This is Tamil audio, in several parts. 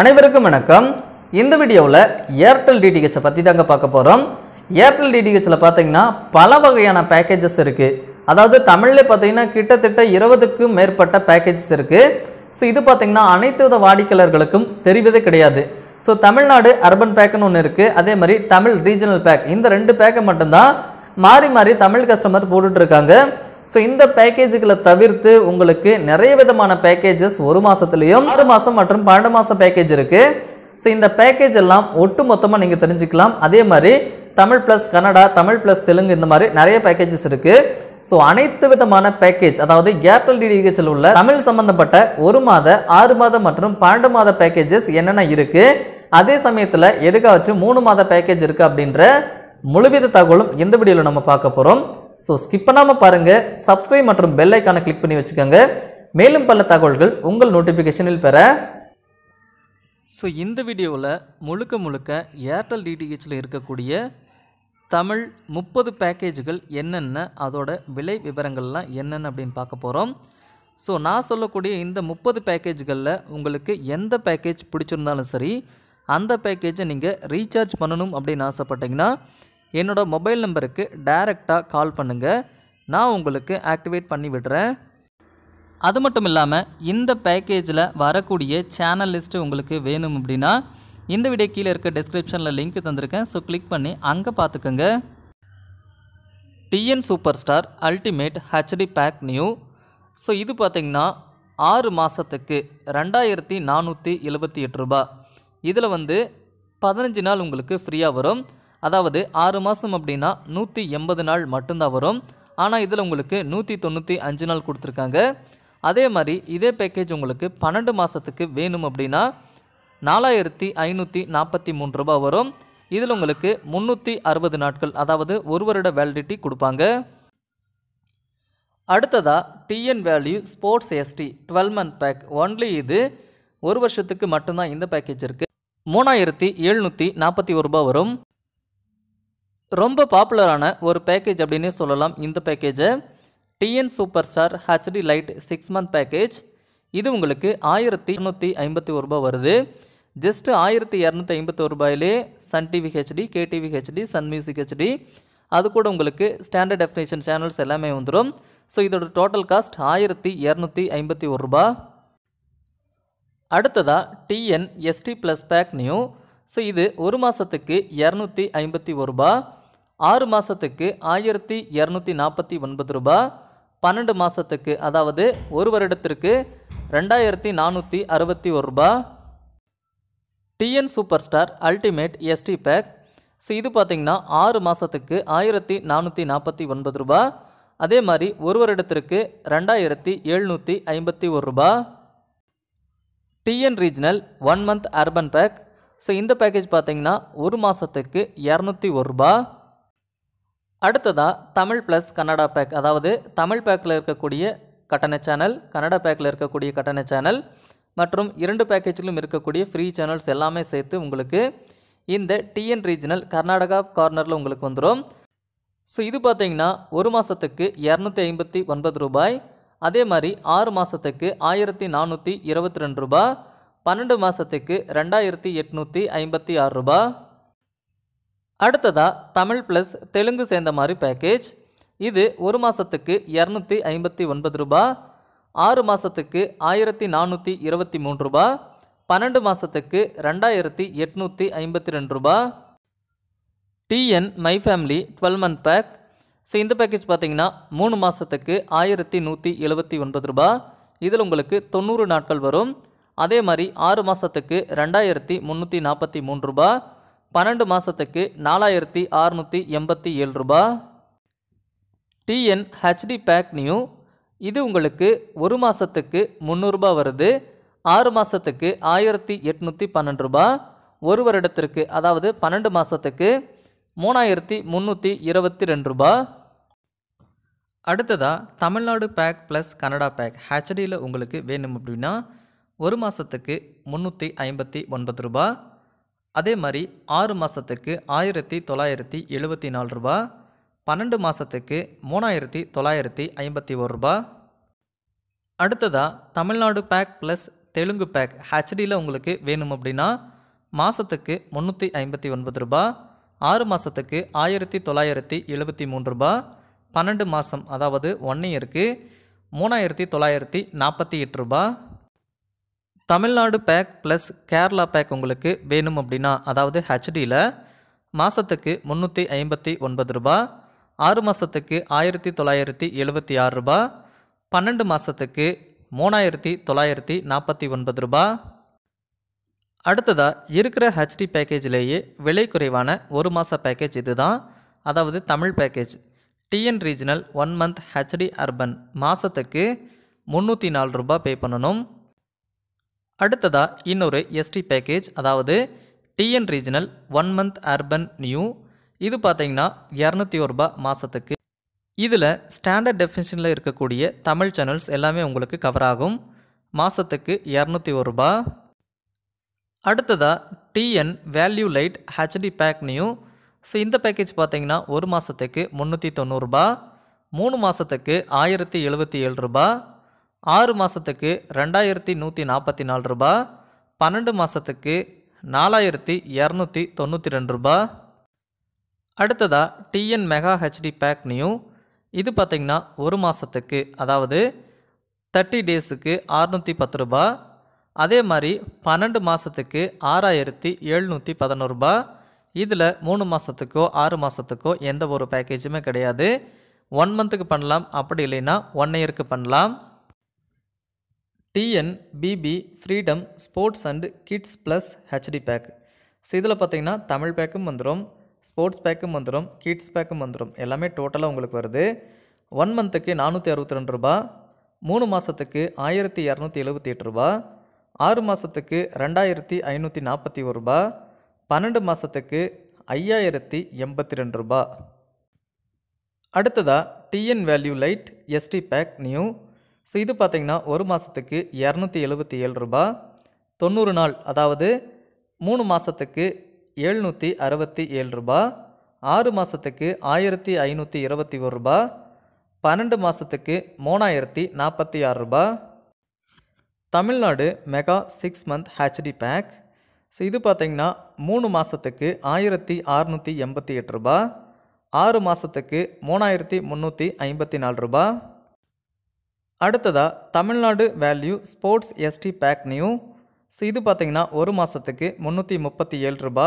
அனைவருக்கும் வணக்கம் இந்த வீடியோவில் ஏர்டெல் டிடிஹெச்சை பற்றி தாங்க பார்க்க போகிறோம் ஏர்டெல் டிடிஹெச்சில் பார்த்தீங்கன்னா பல வகையான பேக்கேஜஸ் இருக்குது அதாவது தமிழில் பார்த்தீங்கன்னா கிட்டத்தட்ட இருபதுக்கும் மேற்பட்ட பேக்கேஜஸ் இருக்குது ஸோ இது பார்த்திங்கன்னா அனைத்து வித வாடிக்கையாளர்களுக்கும் தெரிவதே கிடையாது ஸோ தமிழ்நாடு அர்பன் பேக்குன்னு ஒன்று இருக்குது அதே மாதிரி தமிழ் ரீஜனல் பேக் இந்த ரெண்டு பேக்கை மட்டும்தான் மாறி மாறி தமிழ் கஸ்டமர் போட்டுட்ருக்காங்க இருக்காங்க ஸோ இந்த பேக்கேஜுகளை தவிர்த்து உங்களுக்கு நிறைய விதமான பேக்கேஜஸ் ஒரு மாதத்துலேயும் ஆறு மாதம் மற்றும் பன்னெண்டு மாதம் பேக்கேஜ் இருக்குது ஸோ இந்த பேக்கேஜ் எல்லாம் ஒட்டு மொத்தமாக நீங்கள் தெரிஞ்சுக்கலாம் அதே மாதிரி தமிழ் ப்ளஸ் கன்னடா தமிழ் ப்ளஸ் தெலுங்கு இந்த மாதிரி நிறைய பேக்கேஜஸ் இருக்குது ஸோ அனைத்து விதமான பேக்கேஜ் அதாவது ஏர்டெல் டிடிஹெச்சில் உள்ள தமிழ் சம்பந்தப்பட்ட ஒரு மாத ஆறு மாத மற்றும் பன்னெண்டு மாத பேக்கேஜஸ் என்னென்ன இருக்குது அதே சமயத்தில் எதுக்காச்சும் மூணு மாத பேக்கேஜ் இருக்குது அப்படின்ற முழுவித தகவலும் எந்த வீடியோவில் நம்ம பார்க்க போகிறோம் ஸோ ஸ்கிப் பண்ணாமல் பாருங்கள் சப்ஸ்கிரைப் மற்றும் பெல் ஐக்கானை கிளிக் பண்ணி வச்சுக்கோங்க மேலும் பல தகவல்கள் உங்கள் நோட்டிஃபிகேஷனில் பெற ஸோ இந்த வீடியோவில் முழுக்க முழுக்க ஏர்டெல் டிடிஹெச்சில் இருக்கக்கூடிய தமிழ் முப்பது பேக்கேஜுகள் என்னென்ன அதோட விலை விவரங்கள்லாம் என்னென்ன அப்படின்னு பார்க்க போகிறோம் ஸோ நான் சொல்லக்கூடிய இந்த முப்பது பேக்கேஜுகளில் உங்களுக்கு எந்த பேக்கேஜ் பிடிச்சிருந்தாலும் சரி அந்த பேக்கேஜை நீங்கள் ரீசார்ஜ் பண்ணணும் அப்படின்னு ஆசைப்பட்டிங்கன்னா என்னோடய மொபைல் நம்பருக்கு டைரெக்டாக கால் பண்ணுங்கள் நான் உங்களுக்கு ஆக்டிவேட் பண்ணி விடுறேன் அது மட்டும் இல்லாமல் இந்த பேக்கேஜில் வரக்கூடிய சேனல் லிஸ்ட்டு உங்களுக்கு வேணும் அப்படின்னா இந்த வீடியோ கீழே இருக்க டிஸ்கிரிப்ஷனில் லிங்க் தந்திருக்கேன் ஸோ கிளிக் பண்ணி அங்கே பார்த்துக்கோங்க TN super star ultimate HD pack new so இது பார்த்திங்கன்னா ஆறு மாதத்துக்கு ரெண்டாயிரத்தி நானூற்றி எழுபத்தி எட்டு ரூபா இதில் வந்து பதினஞ்சு நாள் உங்களுக்கு ஃப்ரீயாக வரும் அதாவது ஆறு மாதம் அப்படின்னா நூற்றி எண்பது நாள் மட்டும்தான் வரும் ஆனால் இதில் உங்களுக்கு நூற்றி தொண்ணூற்றி அஞ்சு நாள் கொடுத்துருக்காங்க அதே மாதிரி இதே பேக்கேஜ் உங்களுக்கு பன்னெண்டு மாதத்துக்கு வேணும் அப்படின்னா நாலாயிரத்தி ஐநூற்றி நாற்பத்தி மூணு ரூபா வரும் இதில் உங்களுக்கு முந்நூற்றி அறுபது நாட்கள் அதாவது ஒரு வருட வேலிடிட்டி கொடுப்பாங்க அடுத்ததாக TN value sports SD twelve month pack only இது ஒரு வருஷத்துக்கு மட்டும்தான் இந்த பேக்கேஜ் இருக்குது மூணாயிரத்தி எழுநூற்றி நாற்பத்தி ஒரு ரூபா வரும் ரொம்ப பாப்புலரான ஒரு பேக்கேஜ் அப்படின்னு சொல்லலாம் இந்த பேக்கேஜை TN super star HD lite six month package இது உங்களுக்கு ஆயிரத்தி இரநூத்தி ஐம்பத்தி ஒரு ரூபாய் வருது ஜஸ்ட்டு ஆயிரத்தி இரநூத்தி ஐம்பத்தி ஒரு ரூபாயிலே Sun TV HD KTV HD Sun Music HD அது கூட உங்களுக்கு ஸ்டாண்டர்ட் டெஃபினேஷன் சேனல்ஸ் எல்லாமே வந்துடும் ஸோ இதோட டோட்டல் காஸ்ட் ஆயிரத்தி இரநூத்தி ஐம்பத்தி ஒரு ரூபா அடுத்ததாக TN SD plus pack new so இது ஒரு மாதத்துக்கு இரநூத்தி ஐம்பத்தி ஒரு ரூபா ஆறு மாதத்துக்கு ஆயிரத்தி இரநூத்தி நாற்பத்தி ஒன்பது ரூபா பன்னெண்டு மாதத்துக்கு அதாவது ஒரு வருடத்திற்கு ரெண்டாயிரத்தி நானூற்றி அறுபத்தி ஒரு ரூபா TN super star ultimate SD pack so இது பார்த்திங்கன்னா ஆறு மாதத்துக்கு ஆயிரத்தி நானூற்றி நாற்பத்தி ஒன்பது ரூபா அதே மாதிரி ஒரு வருடத்திற்கு ரெண்டாயிரத்தி எழுநூற்றி ஐம்பத்தி ஒரு ரூபா TN regional one month urban pack so இந்த பேக்கேஜ் பார்த்திங்கன்னா ஒரு மாதத்துக்கு இரநூத்தி ஒரு ரூபா அடுத்ததாக தமிழ் ப்ளஸ் கன்னடா பேக் அதாவது தமிழ் பேக்கில் இருக்கக்கூடிய கட்டண சேனல் கன்னடா பேக்கில் இருக்கக்கூடிய கட்டண சேனல் மற்றும் இரண்டு பேக்கேஜிலும் இருக்கக்கூடிய ஃப்ரீ சேனல்ஸ் எல்லாமே சேர்த்து உங்களுக்கு இந்த டிஎன் ரீஜனல் கர்நாடகா கார்னரில் உங்களுக்கு வந்துடும் ஸோ இது பார்த்திங்கன்னா ஒரு மாதத்துக்கு இரநூத்தி ஐம்பத்தி ஒன்பது ரூபாய் அதே மாதிரி ஆறு மாதத்துக்கு ஆயிரத்தி நானூற்றி இருபத்தி ரெண்டு ரூபா பன்னெண்டு மாதத்துக்கு ரெண்டாயிரத்தி எட்நூற்றி ஐம்பத்தி ஆறு ரூபாய் அடுத்ததாக தமிழ் ப்ளஸ் தெலுங்கு சேர்ந்த மாதிரி பேக்கேஜ் இது ஒரு மாதத்துக்கு இரநூத்தி ஐம்பத்தி ஒன்பது ரூபா ஆறு மாதத்துக்கு ஆயிரத்தி நானூற்றி இருபத்தி மூணு ரூபா பன்னெண்டு மாதத்துக்கு ரெண்டாயிரத்தி எட்நூற்றி ஐம்பத்தி ரெண்டு ரூபா TN my family twelve month pack so இந்த பேக்கேஜ் பார்த்தீங்கன்னா மூணு மாதத்துக்கு ஆயிரத்தி நூற்றி எழுபத்தி ஒன்பது ரூபா இதில் உங்களுக்கு தொண்ணூறு நாட்கள் வரும் அதே மாதிரி ஆறு மாதத்துக்கு ரெண்டாயிரத்தி முந்நூற்றி நாற்பத்தி மூணு ரூபா பன்னெண்டு மாதத்துக்கு நாலாயிரத்தி அறுநூற்றி எண்பத்தி ஏழு ரூபா டிஎன் ஹெச்டி பேக் நியூ இது உங்களுக்கு ஒரு மாதத்துக்கு முந்நூறுபா வருது ஆறு மாதத்துக்கு ஆயிரத்தி எட்நூற்றி பன்னெண்டு ரூபா ஒரு வருடத்திற்கு அதாவது பன்னெண்டு மாதத்துக்கு மூணாயிரத்தி முந்நூற்றி இருபத்தி ரெண்டு ரூபா அடுத்ததாக Tamil Nadu pack plus Kannada pack ஹெச்டியில் உங்களுக்கு வேணும் அப்படின்னா ஒரு மாதத்துக்கு முந்நூற்றி ஐம்பத்தி ஒன்பது ரூபாய் அதே மாதிரி ஆறு மாதத்துக்கு ஆயிரத்தி தொள்ளாயிரத்தி எழுபத்தி நாலு ரூபா பன்னெண்டு மாதத்துக்கு மூணாயிரத்தி தொள்ளாயிரத்தி ஐம்பத்தி ஒரு ரூபா அடுத்ததாக Tamil Nadu pack plus Telugu pack ஹெச்டியில் உங்களுக்கு வேணும் அப்படின்னா மாதத்துக்கு முந்நூற்றி ஐம்பத்தி ஒன்பது ரூபா ஆறு மாதத்துக்கு ஆயிரத்தி தொள்ளாயிரத்தி எழுபத்தி மூணு ரூபா பன்னெண்டு மாதம் அதாவது ஒன் இயருக்கு மூணாயிரத்தி தொள்ளாயிரத்தி நாற்பத்தி எட்டு ரூபா Tamil Nadu pack plus Kerala pack உங்களுக்கு வேணும் அப்படின்னா அதாவது ஹெச்டியில் மாதத்துக்கு முந்நூற்றி ஐம்பத்தி ஒன்பது ரூபா ஆறு மாதத்துக்கு ஆயிரத்தி தொள்ளாயிரத்தி எழுபத்தி ஆறு ரூபா பன்னெண்டு மாதத்துக்கு மூணாயிரத்தி தொள்ளாயிரத்தி நாற்பத்தி ஒன்பது ரூபா அடுத்ததாக இருக்கிற ஹெச்டி பேக்கேஜ்லேயே விலை குறைவான ஒரு மாத பேக்கேஜ் இதுதான் அதாவது Tamil package TN regional one month HD urban மாதத்துக்கு முந்நூற்றி நாலு ரூபா பே பண்ணணும் அடுத்ததாக இன்னொரு எஸ்டி பேக்கேஜ் அதாவது TN regional one month urban new இது பார்த்தீங்கன்னா இரநூத்தி ஒரு ரூபா மாதத்துக்கு இதில் ஸ்டாண்டர்ட் டெஃபினிஷனில் இருக்கக்கூடிய தமிழ் சேனல்ஸ் எல்லாமே உங்களுக்கு கவர் ஆகும் மாதத்துக்கு இரநூத்தி ஒரு ரூபா அடுத்ததாக TN value lite HD pack new so இந்த பேக்கேஜ் பார்த்திங்கன்னா ஒரு மாதத்துக்கு முந்நூற்றி தொண்ணூறுரூபா மூணு மாதத்துக்கு ஆயிரத்தி எழுபத்தி ஏழு ரூபா ஆறு மாதத்துக்கு ரெண்டாயிரத்தி நூற்றி நாற்பத்தி நாலு ரூபா பன்னெண்டு மாதத்துக்கு நாலாயிரத்தி இரநூத்தி தொண்ணூற்றி ரெண்டு ரூபா அடுத்ததாக TN mega HD pack new இது பார்த்திங்கன்னா ஒரு மாதத்துக்கு அதாவது தேர்ட்டி டேஸுக்கு ஆறுநூற்றி பத்து ரூபா அதே மாதிரி பன்னெண்டு மாதத்துக்கு ஆறாயிரத்தி எழுநூற்றி பதினோருபா இதில் மூணு மாதத்துக்கோ ஆறு மாதத்துக்கோ எந்த ஒரு பேக்கேஜுமே கிடையாது ஒன் மந்த்துக்கு பண்ணலாம் அப்படி இல்லைன்னா ஒன் இயருக்கு பண்ணலாம் TNBP freedom sports and kids plus HD pack இதில் பார்த்தீங்கன்னா தமிழ் பேக்கும் வந்துடும் ஸ்போர்ட்ஸ் பேக்கும் வந்துடும் கிட்ஸ் பேக்கும் வந்துடும் எல்லாமே டோட்டலாக உங்களுக்கு வருது ஒன் மந்த்துக்கு நானூற்றி அறுபத்தி ரெண்டு ரூபா மூணு மாதத்துக்கு ஆயிரத்தி இரநூத்தி எழுபத்தி எட்டு ரூபா ஆறு மாதத்துக்கு ரெண்டாயிரத்தி ஐநூற்றி நாற்பத்தி ஒரு ரூபா பன்னெண்டு மாதத்துக்கு ஐயாயிரத்தி எண்பத்தி ரெண்டு ரூபா அடுத்ததாக TN value lite SD pack new so இது பார்த்திங்கன்னா ஒரு மாதத்துக்கு இரநூத்தி எழுபத்தி ஏழு ரூபா தொண்ணூறு நாள் அதாவது மூணு மாதத்துக்கு எழுநூற்றி அறுபத்தி ஏழு ரூபா ஆறு மாதத்துக்கு ஆயிரத்தி ஐநூற்றி இருபத்தி ஒரு ரூபா பன்னெண்டு மாதத்துக்கு மூணாயிரத்தி நாற்பத்தி ஆறு ரூபா Tamil Nadu mega six month HD pack so இது பார்த்திங்கன்னா மூணு மாதத்துக்கு ஆயிரத்தி அறநூற்றி எண்பத்தி எட்டு ரூபா ஆறு மாதத்துக்கு மூணாயிரத்தி முந்நூற்றி ஐம்பத்தி நாலு ரூபா அடுத்ததாக Tamil Nadu value sports SD pack new so இது பார்த்திங்கன்னா ஒரு மாதத்துக்கு முந்நூற்றி முப்பத்தி ஏழு ரூபா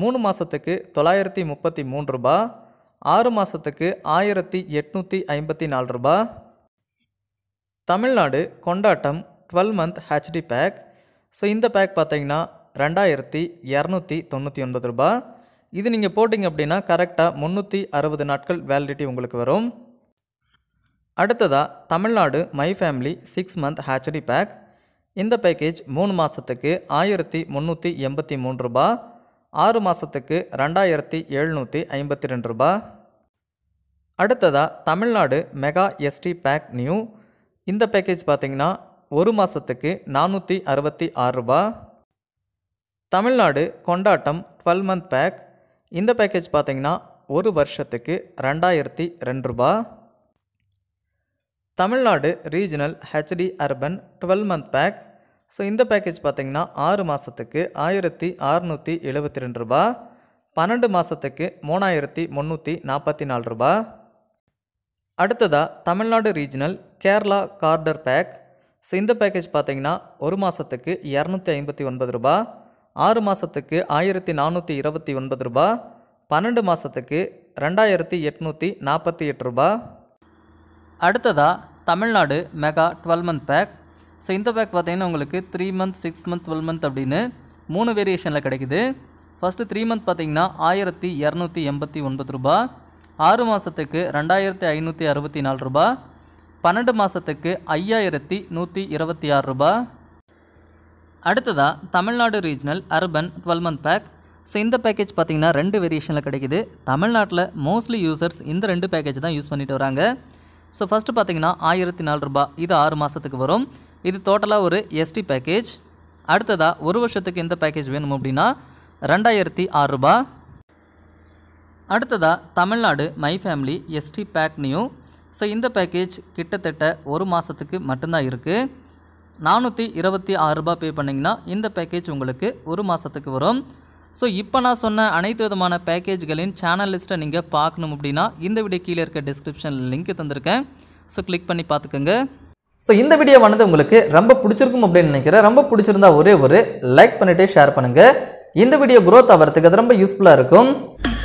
மூணு மாதத்துக்கு தொள்ளாயிரத்தி முப்பத்தி மூணு ரூபா ஆறு மாதத்துக்கு ஆயிரத்தி எட்நூற்றி ஐம்பத்தி நாலு ரூபா தமிழ்நாடு கொண்டாட்டம் twelve month HD pack so இந்த பேக் பார்த்திங்கன்னா ரெண்டாயிரத்தி இரநூத்தி தொண்ணூற்றி ஒன்பது ரூபா இது நீங்கள் போட்டிங்க அப்படின்னா கரெக்டாக முந்நூற்றி அறுபது நாட்கள் வேலிடிட்டி உங்களுக்கு வரும் அடுத்ததாக Tamil Nadu my family six month ஹேச்சரி பேக் இந்த பேக்கேஜ் மூணு மாதத்துக்கு ஆயிரத்தி முந்நூற்றி எண்பத்தி மூணு ரூபா ஆறு மாதத்துக்கு ரெண்டாயிரத்தி எழுநூற்றி ஐம்பத்தி ரெண்டு ரூபா அடுத்ததாக Tamil Nadu mega SD pack new இந்த பேக்கேஜ் பார்த்திங்கன்னா ஒரு மாதத்துக்கு நானூற்றி அறுபத்தி ஆறு ரூபா தமிழ்நாடு கொண்டாட்டம் டுவெல் மந்த் பேக் இந்த பேக்கேஜ் பார்த்திங்கன்னா ஒரு வருஷத்துக்கு ரெண்டாயிரத்தி ரெண்டு ரூபா Tamil Nadu regional HD urban twelve month pack so இந்த பேக்கேஜ் பார்த்திங்கன்னா ஆறு மாதத்துக்கு ஆயிரத்தி அறுநூற்றி எழுபத்தி ரெண்டு ரூபா பன்னெண்டு மாதத்துக்கு மூணாயிரத்தி முந்நூற்றி நாற்பத்தி நாலு ரூபா அடுத்ததாக Tamil Nadu regional Kerala quarter pack so இந்த பேக்கேஜ் பார்த்திங்கன்னா ஒரு மாதத்துக்கு இரநூத்தி ஐம்பத்தி ஒன்பது ரூபா ஆறு மாதத்துக்கு ஆயிரத்தி நானூற்றி இருபத்தி ஒன்பது ரூபா பன்னெண்டு மாதத்துக்கு ரெண்டாயிரத்தி எட்நூற்றி நாற்பத்தி எட்டு ரூபா அடுத்ததாக Tamil Nadu mega twelve month pack so இந்த பேக் பார்த்தீங்கன்னா உங்களுக்கு three month six month twelve month அப்படின்னு மூணு வேரியேஷனில் கிடைக்குது ஃபஸ்ட்டு த்ரீ மந்த் பார்த்திங்கன்னா ஆயிரத்தி இரநூத்தி எண்பத்தி ஒன்பது ரூபா ஆறு மாதத்துக்கு ரெண்டாயிரத்தி ஐநூற்றி அறுபத்தி நாலு ரூபா பன்னெண்டு மாதத்துக்கு ஐயாயிரத்தி நூற்றி இருபத்தி ஆறு ரூபா அடுத்ததாக Tamil Nadu regional urban twelve month pack so இந்த பேக்கேஜ் பார்த்திங்கன்னா ரெண்டு வேரியேஷனில் கிடைக்குது தமிழ்நாட்டில் மோஸ்ட்லி யூசர்ஸ் இந்த ரெண்டு பேக்கேஜ் தான் யூஸ் பண்ணிட்டு வராங்க ஸோ ஃபஸ்ட்டு பார்த்தீங்கன்னா ஆயிரத்தி நாலு இது ஆறு மாதத்துக்கு வரும் இது டோட்டலாக ஒரு எஸ்டி பேக்கேஜ் அடுத்ததாக ஒரு வருஷத்துக்கு எந்த பேக்கேஜ் வேணும் அப்படின்னா ரெண்டாயிரத்தி ஆறுரூபா அடுத்ததாக Tamil Nadu my family SD pack new so இந்த பேக்கேஜ் கிட்டத்தட்ட ஒரு மாதத்துக்கு மட்டும்தான் இருக்குது நானூற்றி இருபத்தி ஆறுரூபா பே பண்ணிங்கன்னா இந்த பேக்கேஜ் உங்களுக்கு ஒரு மாதத்துக்கு வரும் ஸோ இப்போ நான் சொன்ன அனைத்து விதமான பேக்கேஜ்களின் சேனல் லிஸ்ட்டை நீங்கள் பார்க்கணும் அப்படின்னா இந்த வீடியோ கீழே இருக்க டிஸ்கிரிப்ஷனில் லிங்க் தந்திருக்கேன் ஸோ கிளிக் பண்ணி பார்த்துக்கோங்க ஸோ இந்த வீடியோ வீடியோவானது உங்களுக்கு ரொம்ப பிடிச்சிருக்கும் அப்படின்னு நினைக்கிறேன் ரொம்ப பிடிச்சிருந்தா ஒரே ஒரு லைக் பண்ணிவிட்டு ஷேர் பண்ணுங்கள் இந்த வீடியோ க்ரோத் ஆகிறதுக்கு அது ரொம்ப யூஸ்ஃபுல்லாக இருக்கும்